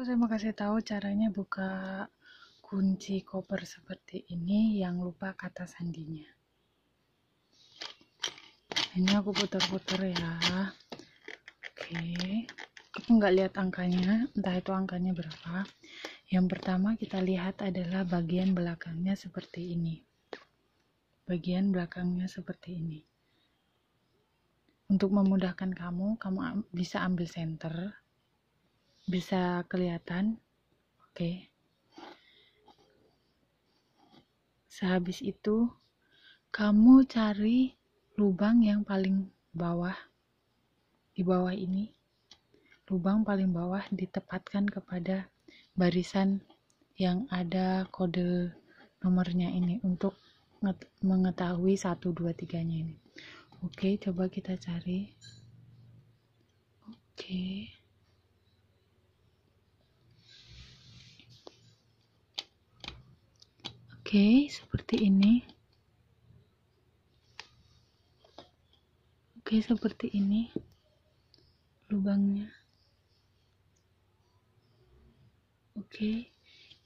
aku saya mau kasih tahu caranya buka kunci koper seperti ini yang lupa kata sandinya ini aku putar-putar ya oke aku nggak lihat angkanya entah itu angkanya berapa yang pertama kita lihat adalah bagian belakangnya seperti ini bagian belakangnya seperti ini untuk memudahkan kamu kamu bisa ambil center bisa kelihatan oke sehabis itu kamu cari lubang yang paling bawah di bawah ini lubang paling bawah ditempatkan kepada barisan yang ada kode nomornya ini untuk mengetahui 1, 2, 3 nya ini oke coba kita cari oke okay. Oke, seperti ini. Oke, seperti ini lubangnya. Oke,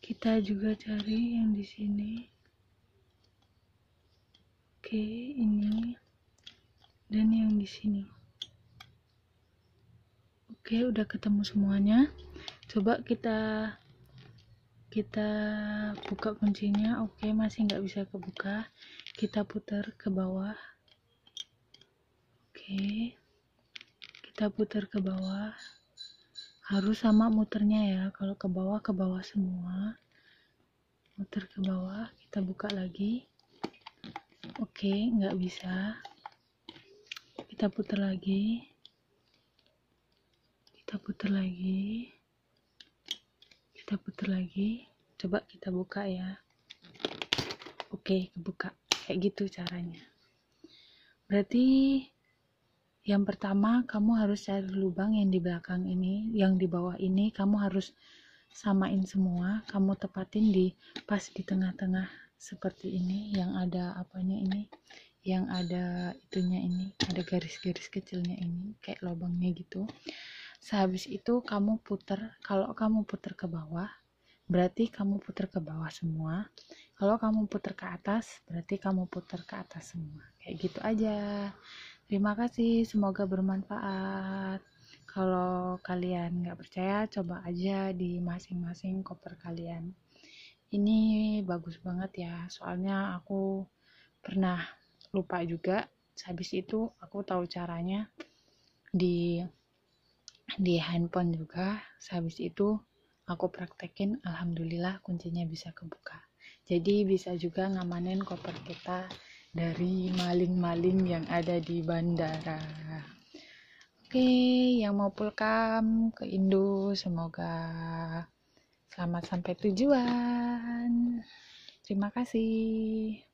kita juga cari yang di sini. Oke, ini dan yang di sini. Oke, udah ketemu semuanya. Coba kita kita buka kuncinya oke okay, masih nggak bisa kebuka kita putar ke bawah oke okay. kita putar ke bawah harus sama muternya ya kalau ke bawah ke bawah semua muter ke bawah kita buka lagi oke okay, nggak bisa kita putar lagi kita putar lagi kita putar lagi coba kita buka ya oke kebuka kayak gitu caranya berarti yang pertama kamu harus cari lubang yang di belakang ini yang di bawah ini kamu harus samain semua kamu tepatin di pas di tengah-tengah seperti ini yang ada apanya ini yang ada itunya ini ada garis-garis kecilnya ini kayak lubangnya gitu sehabis itu kamu puter kalau kamu puter ke bawah berarti kamu puter ke bawah semua kalau kamu puter ke atas berarti kamu puter ke atas semua kayak gitu aja terima kasih semoga bermanfaat kalau kalian nggak percaya coba aja di masing-masing koper kalian ini bagus banget ya soalnya aku pernah lupa juga habis itu aku tahu caranya di di handphone juga habis itu aku praktekin alhamdulillah kuncinya bisa kebuka jadi bisa juga ngamanin koper kita dari maling-maling yang ada di bandara oke yang mau pulkam ke Indo semoga selamat sampai tujuan terima kasih